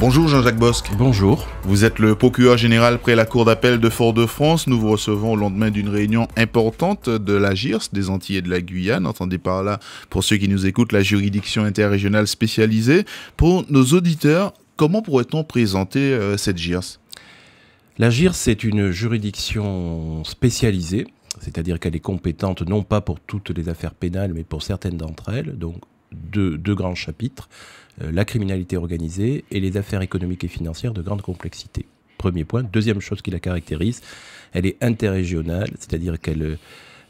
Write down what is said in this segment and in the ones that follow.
Bonjour Jean-Jacques Bosque. Bonjour. Vous êtes le procureur général près la Cour d'appel de Fort-de-France. Nous vous recevons au lendemain d'une réunion importante de la GIRS, des Antilles et de la Guyane. Entendez par là, pour ceux qui nous écoutent, la juridiction interrégionale spécialisée. Pour nos auditeurs, comment pourrait-on présenter euh, cette GIRS La GIRS est une juridiction spécialisée c'est-à-dire qu'elle est compétente non pas pour toutes les affaires pénales, mais pour certaines d'entre elles, donc deux, grands chapitres, euh, la criminalité organisée et les affaires économiques et financières de grande complexité. Premier point. Deuxième chose qui la caractérise, elle est interrégionale, c'est-à-dire qu'elle... Euh,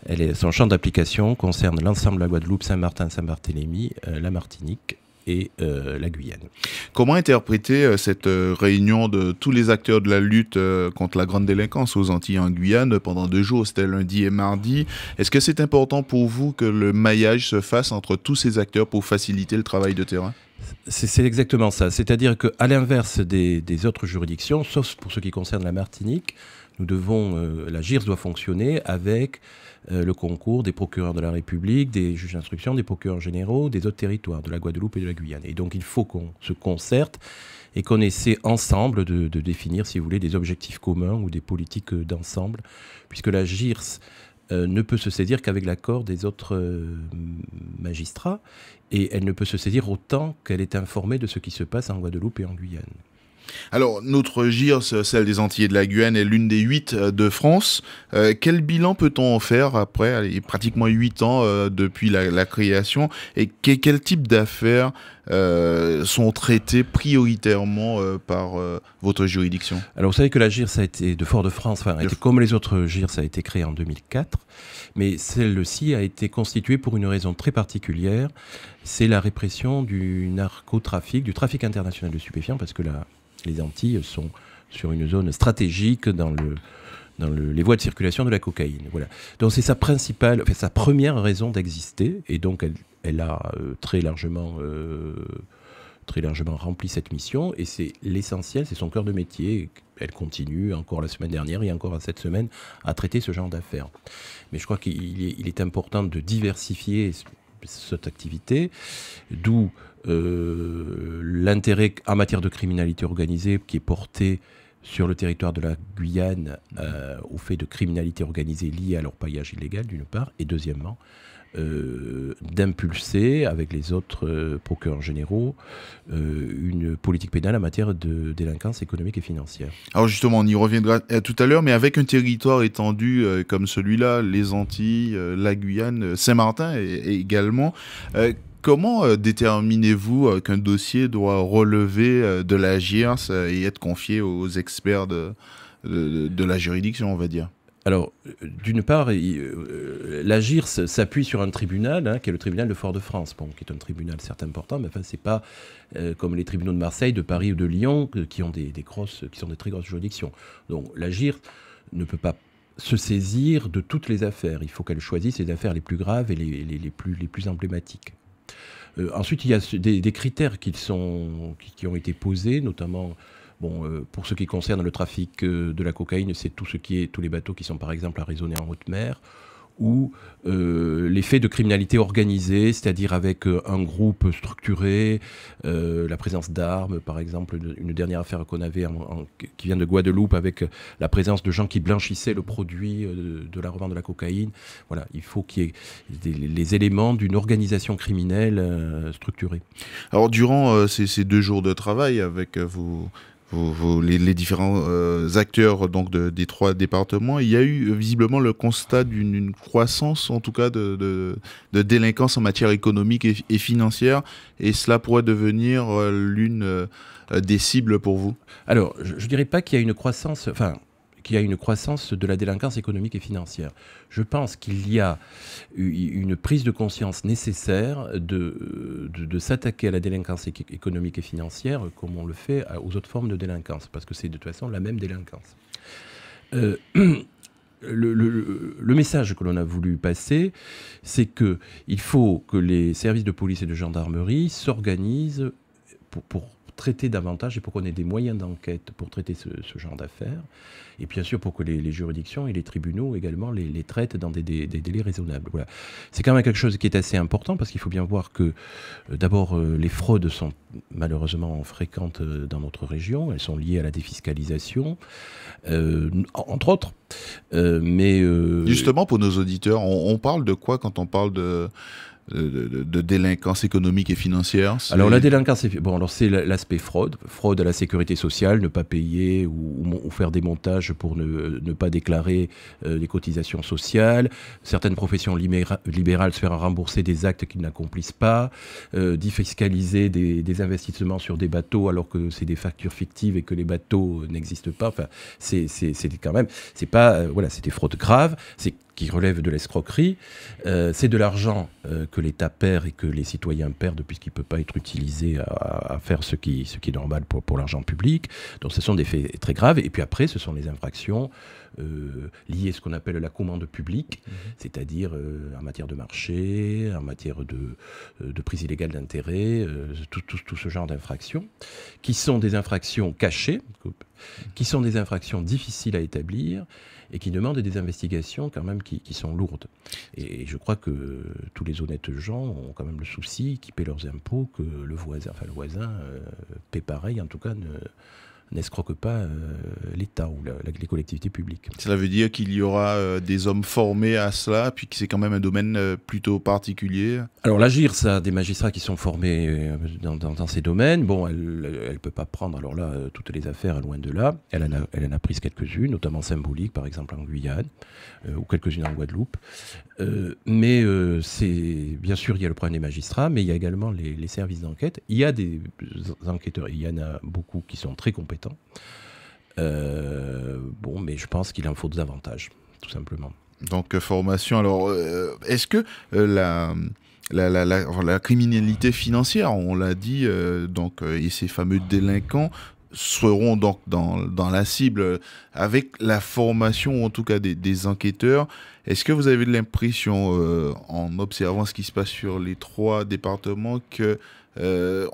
est, son champ d'application concerne l'ensemble de la Guadeloupe, Saint-Martin, Saint-Barthélemy, euh, la Martinique, et euh, la Guyane. Comment interpréter euh, cette euh, réunion de tous les acteurs de la lutte contre la grande délinquance aux Antilles en Guyane pendant deux jours, c'était lundi et mardi Est-ce que c'est important pour vous que le maillage se fasse entre tous ces acteurs pour faciliter le travail de terrain c'est exactement ça. C'est-à-dire qu'à l'inverse des, autres juridictions, sauf pour ce qui concerne la Martinique, nous devons, euh, la GIRS doit fonctionner avec euh, le concours des procureurs de la République, des juges d'instruction, des procureurs généraux, des autres territoires, de la Guadeloupe et de la Guyane. Et donc il faut qu'on se concerte et qu'on essaie ensemble de, définir, si vous voulez, des objectifs communs ou des politiques euh, d'ensemble, puisque la GIRS ne peut se saisir qu'avec l'accord des autres magistrat, et elle ne peut se saisir autant qu'elle est informée de ce qui se passe en Guadeloupe et en Guyane. Alors, notre GIRS, celle des Antilles de la Guyane, est l'une des huit euh, de France. Euh, quel bilan peut-on en faire après pratiquement huit ans euh, depuis la, création Et quel type d'affaires sont traitées prioritairement par votre juridiction Alors, vous savez que la GIRS a été de Fort-de-France, comme les autres GIRS, a été créé en 2004, mais celle-ci a été constituée pour une raison très particulière, c'est la répression du narcotrafic, du trafic international de stupéfiants, parce que la les Antilles sont sur une zone stratégique dans le dans les voies de circulation de la cocaïne. Voilà. Donc c'est sa principale, sa première raison d'exister, et donc elle, a euh, très largement euh, très largement rempli cette mission, et c'est l'essentiel, c'est son cœur de métier. Elle continue encore la semaine dernière et encore cette semaine à traiter ce genre d'affaires. Mais je crois qu'il est, est important de diversifier cette activité, d'où euh, l'intérêt en matière de criminalité organisée qui est porté sur le territoire de la Guyane euh, au fait de criminalité organisée liée à leur paillage illégal, d'une part, et deuxièmement, euh, d'impulser avec les autres procureurs généraux une politique pénale en matière de délinquance économique et financière. Alors justement, on y reviendra tout à l'heure, mais avec un territoire étendu comme celui-là, les Antilles, la Guyane, Saint-Martin également, Comment euh, déterminez-vous euh, qu'un dossier doit relever euh, de la et être confié aux experts de, de, la juridiction, on va dire alors, d'une part, l'AGIRS s'appuie sur un tribunal, hein, qui est le tribunal de Fort-de-France, bon, qui est un tribunal certes important, mais enfin, c'est pas comme les tribunaux de Marseille, de Paris ou de Lyon, qui ont des, des qui sont des très grosses juridictions. Donc, l'AGIRS ne peut pas se saisir de toutes les affaires. Il faut qu'elle choisisse les affaires les plus graves et les, plus, les plus emblématiques. Euh, ensuite, il y a des, critères qui, ont été posés, notamment euh, pour ce qui concerne le trafic euh, de la cocaïne, c'est tout ce qui est tous les bateaux qui sont par exemple à raisonner en haute mer ou euh, les faits de criminalité organisée, c'est-à-dire avec euh, un groupe structuré, euh, la présence d'armes, par exemple, une, dernière affaire qu'on avait qui vient de Guadeloupe avec la présence de gens qui blanchissaient le produit euh, de, la revente de la cocaïne. Voilà, il faut qu'il y ait les éléments d'une organisation criminelle structurée. Alors, durant ces, ces, deux jours de travail avec vos les, différents euh, acteurs donc des trois départements. Il y a eu euh, visiblement le constat d'une croissance, en tout cas, de, délinquance en matière économique et, financière, et cela pourrait devenir euh, l'une des cibles pour vous. Alors, je, ne dirais pas qu'il y a une croissance. Enfin qu'il y a une croissance de la délinquance économique et financière. Je pense qu'il y a une prise de conscience nécessaire de, de, s'attaquer à la délinquance économique et financière comme on le fait aux autres formes de délinquance, parce que c'est de toute façon la même délinquance. Euh, le, message que l'on a voulu passer, c'est que il faut que les services de police et de gendarmerie s'organisent pour traiter davantage et pour qu'on ait des moyens d'enquête pour traiter ce, genre d'affaires. Et bien sûr, pour que les, juridictions et les tribunaux également les, traitent dans des, délais raisonnables. Voilà. C'est quand même quelque chose qui est assez important parce qu'il faut bien voir que, euh, d'abord, euh, les fraudes sont malheureusement fréquentes euh, dans notre région. Elles sont liées à la défiscalisation, entre autres. mais Justement, pour nos auditeurs, on parle de quoi quand on parle de euh, de, délinquance économique et financière Alors la délinquance, bon, alors c'est l'aspect fraude, fraude à la sécurité sociale, ne pas payer ou, faire des montages pour ne, pas déclarer euh, des les cotisations sociales, certaines professions libérales se faire rembourser des actes qu'ils n'accomplissent pas, euh, défiscaliser des, investissements sur des bateaux alors que c'est des factures fictives et que les bateaux n'existent pas. Enfin, c'est quand même, c'est pas, voilà, c'était des fraudes c'est qui relève de l'escroquerie. Euh, c'est de l'argent euh, que l'État perd et que les citoyens perdent puisqu'il ne peut pas être utilisé à, faire ce qui, est normal pour, l'argent public. Donc ce sont des faits très graves. Et puis après, ce sont les infractions euh, liées à ce qu'on appelle la commande publique, mhm. c'est-à-dire en matière de marché, en matière de, prise illégale d'intérêt, tout ce genre d'infractions, qui sont des infractions cachées, qui sont des infractions difficiles à établir et qui demandent des investigations quand même qui, sont lourdes. Et, je crois que tous les honnêtes gens ont quand même le souci, qui paient leurs impôts, que le voisin, le voisin euh, paie pareil, en tout cas n'escroque pas euh, l'État ou les collectivités publiques. Cela veut dire qu'il y aura euh, des hommes formés à cela, puis que c'est quand même un domaine euh, plutôt particulier Alors l'agir, ça, des magistrats qui sont formés dans, ces domaines, bon, elle ne peut pas prendre, alors là, toutes les affaires, loin de là, elle en a, elle en a prise quelques-unes, notamment symboliques, par exemple en Guyane, ou quelques-unes en Guadeloupe. mais c'est bien sûr, il y a le problème des magistrats, mais il y a également les, les services d'enquête. Il y a des enquêteurs, il y en a beaucoup qui sont très compétents temps. Euh, bon, mais je pense qu'il en faut davantage, tout simplement. Donc euh, formation, alors euh, est-ce que la... La, la, la, criminalité financière, on l'a dit, donc, et ces fameux délinquants seront donc dans, dans, la cible avec la formation, en tout cas des, enquêteurs. Est-ce que vous avez l'impression, en observant ce qui se passe sur les trois départements, que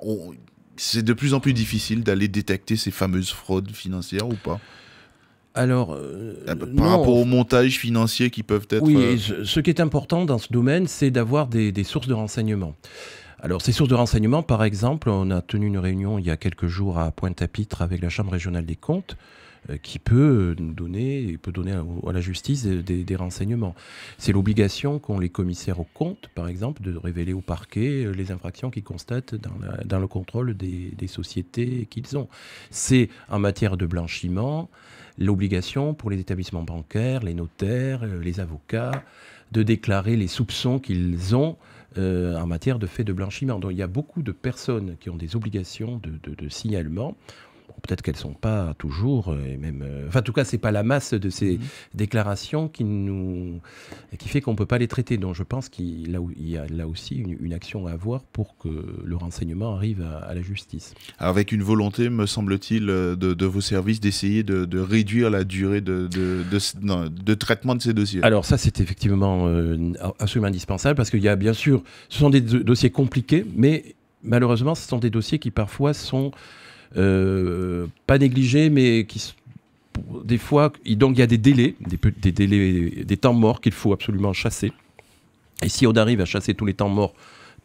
on, c'est de plus en plus difficile d'aller détecter ces fameuses fraudes financières ou pas alors, euh, euh, par rapport aux montages financiers qui peuvent être. Oui, euh, ce qui est important dans ce domaine, c'est d'avoir des, des, sources de renseignements. Alors, ces sources de renseignements, par exemple, on a tenu une réunion il y a quelques jours à Pointe-à-Pitre avec la Chambre régionale des comptes euh, qui peut nous donner, peut donner à la justice des, renseignements. C'est l'obligation qu'ont les commissaires aux comptes, par exemple, de révéler au parquet euh, les infractions qu'ils constatent dans, le contrôle des sociétés qu'ils ont. C'est en matière de blanchiment l'obligation pour les établissements bancaires, les notaires, euh, les avocats, de déclarer les soupçons qu'ils ont euh, en matière de faits de blanchiment. Donc il y a beaucoup de personnes qui ont des obligations de, de signalement peut-être qu'elles ne sont pas toujours, euh, et même, euh, enfin, en tout cas, c'est pas la masse de ces mhm. déclarations qui nous, qui fait qu'on ne peut pas les traiter. Donc, je pense qu'il y a là aussi une, action à avoir pour que le renseignement arrive à, la justice. Avec une volonté, me semble-t-il, euh, de, vos services d'essayer de, réduire la durée de, de, traitement de ces dossiers. Alors, ça, c'est effectivement absolument indispensable parce qu'il y a bien sûr, ce sont des dossiers compliqués, mais malheureusement, ce sont des dossiers qui parfois sont pas négligé, mais qui des fois, donc il y a des délais, des, des délais, des temps morts qu'il faut absolument chasser. Et si on arrive à chasser tous les temps morts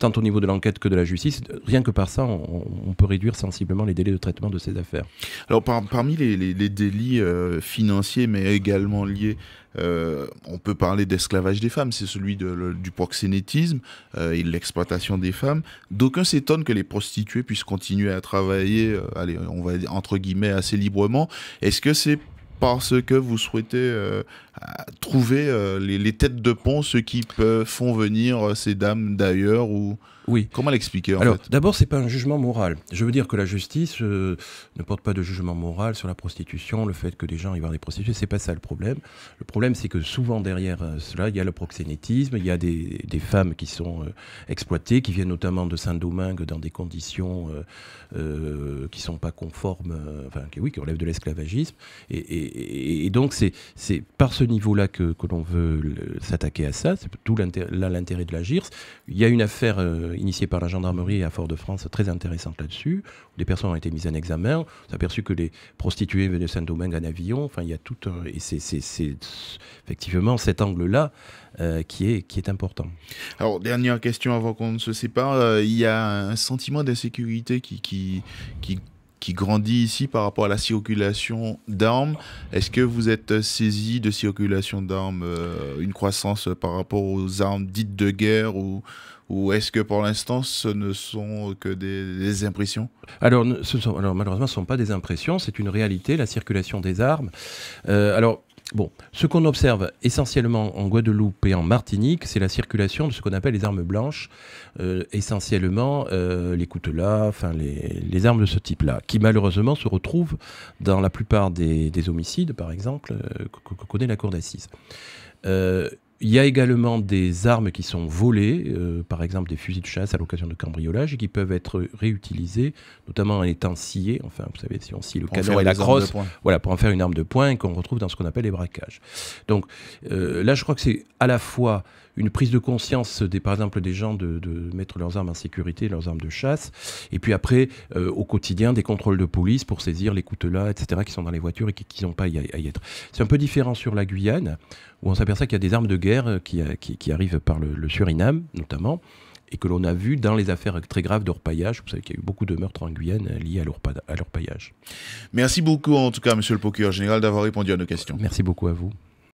tant au niveau de l'enquête que de la justice. Rien que par ça, on, peut réduire sensiblement les délais de traitement de ces affaires. Alors parmi les, délits euh, financiers, mais également liés euh, on peut parler d'esclavage des femmes, c'est celui du proxénétisme euh, et de l'exploitation des femmes. D'aucuns s'étonnent que les prostituées puissent continuer à travailler, allez, on va entre guillemets, assez librement. Est-ce que c'est parce que vous souhaitez euh, trouver euh, les, têtes de pont, ceux qui font venir euh, ces dames d'ailleurs ou oui. Comment l'expliquer Alors, d'abord, c'est pas un jugement moral. Je veux dire que la justice euh, ne porte pas de jugement moral sur la prostitution, le fait que des gens y voient des prostituées, c'est pas ça le problème. Le problème, c'est que souvent derrière euh, cela, il y a le proxénétisme, il y a des, femmes qui sont euh, exploitées, qui viennent notamment de Saint-Domingue dans des conditions qui qui sont pas conformes, enfin, qui, oui, qui relèvent de l'esclavagisme. Et, donc, c'est, c'est par ce niveau-là que, que l'on veut s'attaquer à ça. C'est tout l'intérêt de l'agir. Il y a une affaire initiée par la gendarmerie à Fort-de-France très intéressante là-dessus. Des personnes ont été mises en examen. On s'est aperçu que les prostituées venaient de Saint-Domingue en avion Enfin, il y a tout. Et c'est effectivement cet angle-là euh, qui, est, qui est important. Alors, dernière question avant qu'on ne se sépare. Euh, il y a un sentiment d'insécurité qui, qui, qui, grandit ici par rapport à la circulation d'armes. Est-ce que vous êtes saisi de circulation d'armes, euh, une croissance par rapport aux armes dites de guerre ou, ou est-ce que pour l'instant, ce ne sont que des, impressions alors, ce malheureusement, ce ne sont pas des impressions, c'est une réalité, la circulation des armes. Euh, alors, Bon, ce qu'on observe essentiellement en Guadeloupe et en Martinique, c'est la circulation de ce qu'on appelle les armes blanches, euh, essentiellement euh, les coutelas, enfin les, armes de ce type-là, qui malheureusement se retrouvent dans la plupart des, homicides, par exemple, que connaît la cour d'assises. Il y a également des armes qui sont volées, euh, par exemple des fusils de chasse à l'occasion de cambriolages, et qui peuvent être réutilisées, notamment en étant sciés, enfin vous savez, si on scie le canon et la crosse, voilà, pour en faire une arme de poing qu'on retrouve dans ce qu'on appelle les braquages. Donc euh, là, je crois que c'est à la fois une prise de conscience des, par exemple, des gens de, mettre leurs armes en sécurité, leurs armes de chasse, et puis après, euh, au quotidien, des contrôles de police pour saisir les coutelas, etc., qui sont dans les voitures et qui n'ont pas à y être. C'est un peu différent sur la Guyane, où on s'aperçoit qu'il y a des armes de guerre euh, euh, qui, qui, arrivent par le, Suriname, notamment et que l'on a vu dans les affaires très graves d'orpaillage. Vous savez qu'il y a eu beaucoup de meurtres en Guyane liés à l'orpaillage. Merci beaucoup, en tout cas, monsieur le procureur général, d'avoir répondu à nos questions. Merci beaucoup à vous.